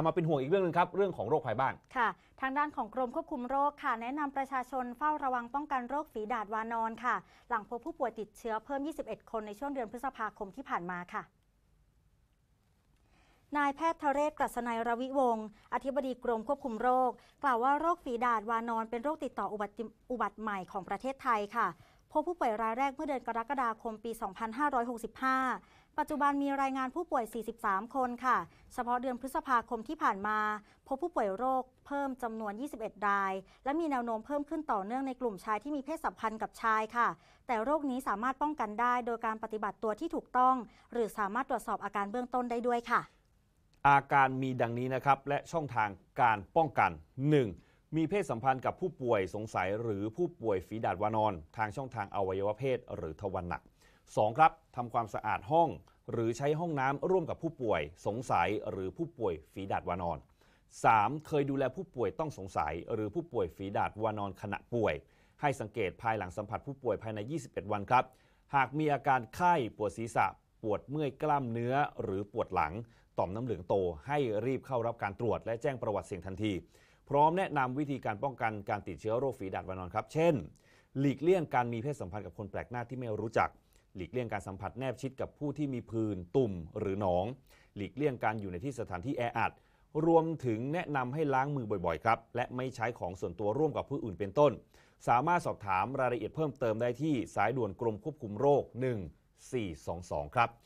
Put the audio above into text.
ามาเป็นห่วงอีกเรื่องนึงครับเรื่องของโรคภัยบ้าน ค่ะ ทางด้านของกรมควบคุมโรคค่ะ แนะนำประชาชน เฝ้าระวังป้องกันโรคฝีดาดวานอนค่ะ หลังพบผู้ป่วยติดเชื้อเพิ่ม 21 คนในช่วงเดือนพฤษภาคมที่ผ่านมาค่ะ นายแพทย์ทะเรศกรัศนัยรวิวงศ์อธิบดีกรมควบคุมโรค กล่าวว่าโรคฝีดาดวานอนเป็นโรคติดต่ออุบัติอุบัติใหม่ของประเทศไทยค่ะพบผู้ป่วยรายแรกเมื่อเดือนกรกฎาคมปี 2565ปัจจุบันมีรายงานผู้ป่วย 43 คนค่ะ เฉพาะเดือนพฤษภาคมที่ผ่านมา พบผู้ป่วยโรคเพิ่มจำนวน 21 ราย และมีแนวโน้มเพิ่มขึ้นต่อเนื่องในกลุ่มชายที่มีเพศสัมพันธ์กับชายค่ะ แต่โรคนี้สามารถป้องกันได้โดยการปฏิบัติตัวที่ถูกต้อง หรือสามารถตรวจสอบอาการเบื้องต้นได้ด้วยค่ะ อาการมีดังนี้นะครับและช่องทางการป้องกัน 1. มีเพศสัมพันธ์กับผู้ป่วยสงสัย หรือผู้ป่วยฝีดาดวานอนทางช่องทางอวัยวะเพศหรือทวารหนัก2ครับทำความสะอาดห้องหรือใช้ห้องน้ำร่วมกับผู้ป่วยสงสัยหรือผู้ป่วยฝีดาดวานอน 3. เคยดูแลผู้ป่วยต้องสงสัย หรือผู้ป่วยฝีดาดวานอนขณะป่วย ให้สังเกตภายหลังสัมผัสผู้ป่วยภายใน 21 วันครับ หากมีอาการไข้ปวดศีรษะ ปวดเมื่อยกล้ามเนื้อ หรือปวดหลังต่อมน้ำเหลืองโต ให้รีบเข้ารับการตรวจ และแจ้งประวัติเสี่ยงทันทีพร้อมแนะนำวิธีการป้องกันการติดเชื้อโรคฝีดาดวานอนครับเช่น หลีกเลี่ยงการมีเพศสัมพันธ์กับคนแปลกหน้าที่ไม่รู้จักหลีกเลี่ยงการสัมผัสแนบชิดกับผู้ที่มีพื้น ตุ่มหรือหนอง หลีกเลี่ยงการอยู่ในที่สถานที่แออัด รวมถึงแนะนำให้ล้างมือบ่อยๆ ครับ และไม่ใช้ของส่วนตัวร่วมกับผู้อื่นเป็นต้น สามารถสอบถามรายละเอียดเพิ่มเติมได้ที่สายด่วนกรมควบคุมโรค 1422ครับ